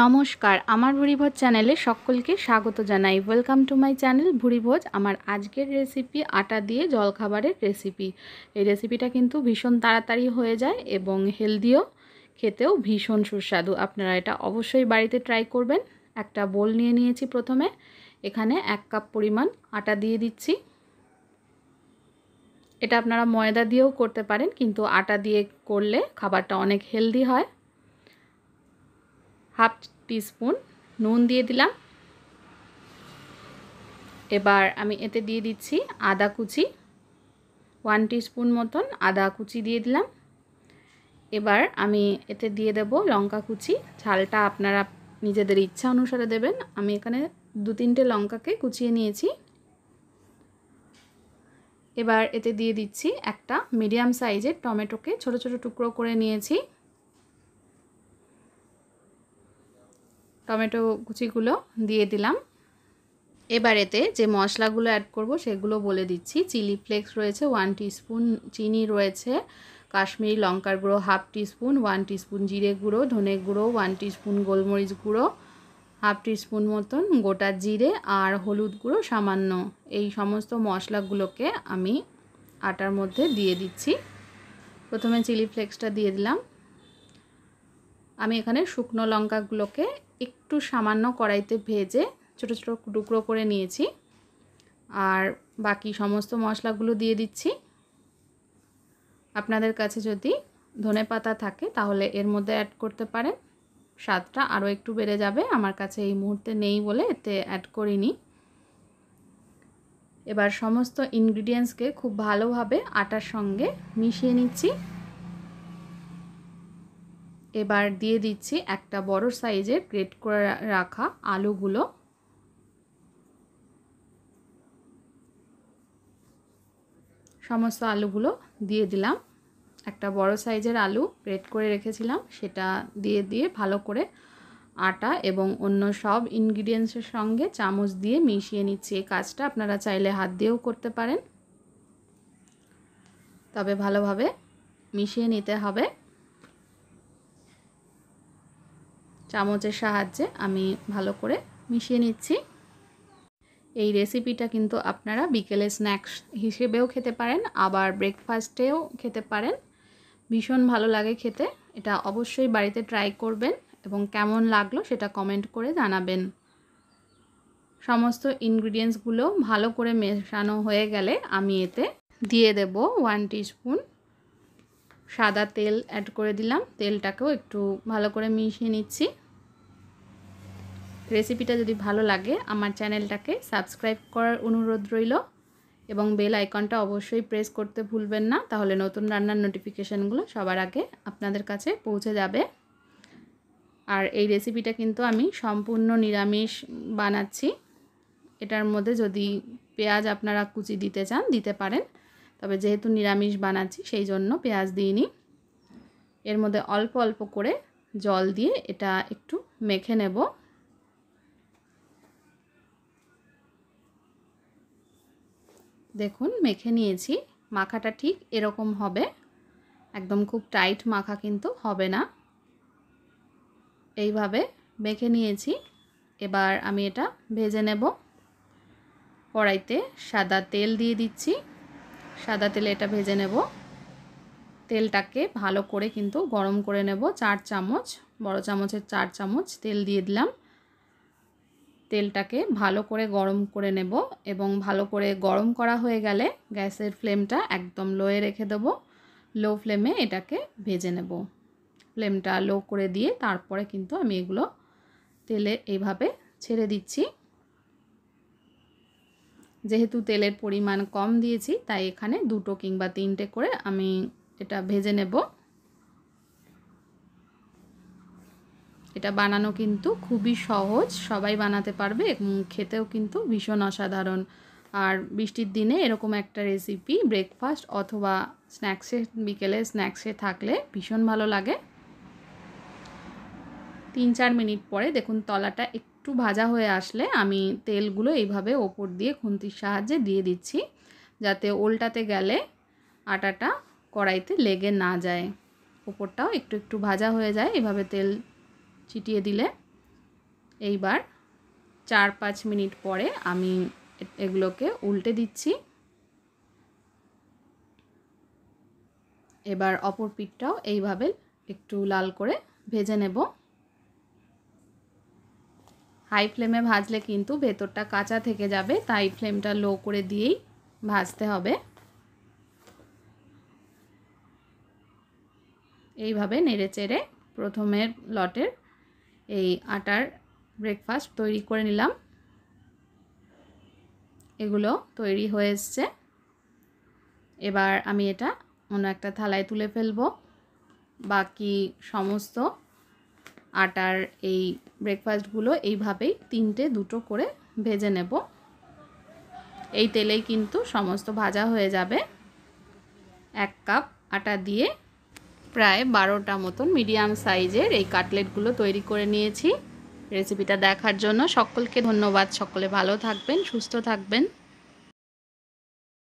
নমস্কার আমার ভুরিভোজ চ্যানেলে সকলকে স্বাগত জানাই welcome to my channel Bhuribhoj আমার আজকের রেসিপি আটা দিয়ে জলখাবারের রেসিপি এই রেসিপিটা কিন্তু ভীষণ তাড়াতাড়ি হয়ে যায় এবং হেলদিও খেতেও ভীষণ সুস্বাদু আপনারা এটা অবশ্যই বাড়িতে ট্রাই করবেন একটা বোল নিয়ে নিয়েছি প্রথমে এখানে এক কাপ পরিমাণ আটা দিয়ে দিচ্ছি এটা আপনারা ময়দা দিয়েও করতে পারেন কিন্তু আটা দিয়ে করলে খাবারটা অনেক হেলদি হয় হাফ টিস্পুন নুন দিয়ে দিলাম এবার আমি এতে দিয়ে দিচ্ছি আদা কুচি ওয়ান টিস্পুন মতন আদা কুচি দিয়ে দিলাম এবার আমি এতে দিয়ে দেব লঙ্কা কুচি ঝালটা আপনারা নিজেদের ইচ্ছা অনুসারে দেবেন আমি এখানে দু তিনটে লঙ্কাকে কুচিয়ে নিয়েছি এবার এতে দিয়ে দিচ্ছি একটা মিডিয়াম সাইজের টমেটোকে ছোট ছোট টুকরো করে নিয়েছি টমেটো কুচিগুলো দিয়ে দিলাম এবার এতে যে মশলাগুলো অ্যাড করব সেগুলো বলে দিচ্ছি চিলি ফ্লেক্স রয়েছে ওয়ান স্পুন চিনি রয়েছে কাশ্মীরি লঙ্কার গুঁড়ো হাফ স্পুন ওয়ান স্পুন জিরে গুঁড়ো ধনে গুঁড়ো ওয়ান স্পুন গোলমরিচ গুঁড়ো হাফ স্পুন মতন গোটা জিরে আর হলুদ গুঁড়ো সামান্য এই সমস্ত মশলাগুলোকে আমি আটার মধ্যে দিয়ে দিচ্ছি প্রথমে চিলি ফ্লেক্সটা দিয়ে দিলাম আমি এখানে শুকনো লঙ্কাগুলোকে একটু সামান্য কড়াইতে ভেজে ছোট ছোট টুকরো করে নিয়েছি আর বাকি সমস্ত মশলাগুলো দিয়ে দিচ্ছি আপনাদের কাছে যদি ধনে পাতা থাকে তাহলে এর মধ্যে অ্যাড করতে পারেন স্বাদটা আরও একটু বেড়ে যাবে আমার কাছে এই মুহূর্তে নেই বলে এতে অ্যাড করিনি এবার সমস্ত ইনগ্রিডিয়েন্টসকে খুব ভালোভাবে আটার সঙ্গে মিশিয়ে নিচ্ছি এবার দিয়ে দিচ্ছি একটা বড় সাইজের গ্রেট করে রাখা আলুগুলো সমস্ত আলুগুলো দিয়ে দিলাম একটা বড় সাইজের আলু গ্রেট করে রেখেছিলাম সেটা দিয়ে দিয়ে ভালো করে আটা এবং অন্য সব ইনগ্রিডিয়েন্টসের সঙ্গে চামচ দিয়ে মিশিয়ে নিচ্ছি এই কাজটা আপনারা চাইলে হাত দিয়েও করতে পারেন তবে ভালোভাবে মিশিয়ে নিতে হবে চামচের সাহায্যে আমি ভালো করে মিশিয়ে নিচ্ছি এই রেসিপিটা কিন্তু আপনারা বিকেলে স্ন্যাক্স হিসেবেও খেতে পারেন আবার ব্রেকফাস্টেও খেতে পারেন ভীষণ ভালো লাগে খেতে এটা অবশ্যই বাড়িতে ট্রাই করবেন এবং কেমন লাগলো সেটা কমেন্ট করে জানাবেন সমস্ত ইনগ্রিডিয়েন্টসগুলো ভালো করে মেশানো হয়ে গেলে আমি এতে দিয়ে দেব ওয়ান টিস্পুন সাদা তেল অ্যাড করে দিলাম তেলটাকেও একটু ভালো করে মিশিয়ে নিচ্ছি রেসিপিটা যদি ভালো লাগে আমার চ্যানেলটাকে সাবস্ক্রাইব করার অনুরোধ রইল এবং বেল আইকনটা অবশ্যই প্রেস করতে ভুলবেন না তাহলে নতুন রান্নার নোটিফিকেশানগুলো সবার আগে আপনাদের কাছে পৌঁছে যাবে আর এই রেসিপিটা কিন্তু আমি সম্পূর্ণ নিরামিষ বানাচ্ছি এটার মধ্যে যদি পেঁয়াজ আপনারা কুচি দিতে চান দিতে পারেন তবে যেহেতু নিরামিষ বানাচ্ছি সেই জন্য পেঁয়াজ দিইনি এর মধ্যে অল্প অল্প করে জল দিয়ে এটা একটু মেখে নেব দেখুন মেখে নিয়েছি মাখাটা ঠিক এরকম হবে একদম খুব টাইট মাখা কিন্তু হবে না এইভাবে মেখে নিয়েছি এবার আমি এটা ভেজে নেব কড়াইতে সাদা তেল দিয়ে দিচ্ছি সাদা তেলে এটা ভেজে নেব তেলটাকে ভালো করে কিন্তু গরম করে নেব চার চামচ বড় চামচের চার চামচ তেল দিয়ে দিলাম তেলটাকে ভালো করে গরম করে নেব এবং ভালো করে গরম করা হয়ে গেলে গ্যাসের ফ্লেমটা একদম লোয়ে রেখে দেব লো ফ্লেমে এটাকে ভেজে নেব ফ্লেমটা লো করে দিয়ে তারপরে কিন্তু আমি এগুলো তেলে এইভাবে ছেড়ে দিচ্ছি যেহেতু তেলের পরিমাণ কম দিয়েছি তাই এখানে দুটো কিংবা তিনটে করে আমি এটা ভেজে নেব এটা বানানো কিন্তু খুবই সহজ সবাই বানাতে পারবে খেতেও কিন্তু ভীষণ অসাধারণ আর বৃষ্টির দিনে এরকম একটা রেসিপি ব্রেকফাস্ট অথবা স্ন্যাক্সে বিকেলে স্ন্যাক্সে থাকলে ভীষণ ভালো লাগে তিন চার মিনিট পরে দেখুন তলাটা একটু একটু ভাজা হয়ে আসলে আমি তেলগুলো এইভাবে ওপর দিয়ে খুন্তির সাহায্যে দিয়ে দিচ্ছি যাতে ওলটাতে গেলে আটাটা কড়াইতে লেগে না যায় ওপরটাও একটু একটু ভাজা হয়ে যায় এভাবে তেল ছিটিয়ে দিলে এইবার চার পাঁচ মিনিট পরে আমি এগুলোকে উল্টে দিচ্ছি এবার অপর পিঠটাও এইভাবে একটু লাল করে ভেজে নেব হাই ফ্লেমে ভাজলে কিন্তু ভেতরটা কাঁচা থেকে যাবে তাই ফ্লেমটা লো করে দিয়েই ভাজতে হবে এইভাবে নেড়ে চেড়ে প্রথমের লটের এই আটার ব্রেকফাস্ট তৈরি করে নিলাম এগুলো তৈরি হয়ে এসছে এবার আমি এটা অন্য একটা থালায় তুলে ফেলব বাকি সমস্ত আটার এই ব্রেকফাস্টগুলো এইভাবেই তিনটে দুটো করে ভেজে নেব এই তেলেই কিন্তু সমস্ত ভাজা হয়ে যাবে এক কাপ আটা দিয়ে প্রায় বারোটা মতন মিডিয়াম সাইজের এই কাটলেটগুলো তৈরি করে নিয়েছি রেসিপিটা দেখার জন্য সকলকে ধন্যবাদ সকলে ভালো থাকবেন সুস্থ থাকবেন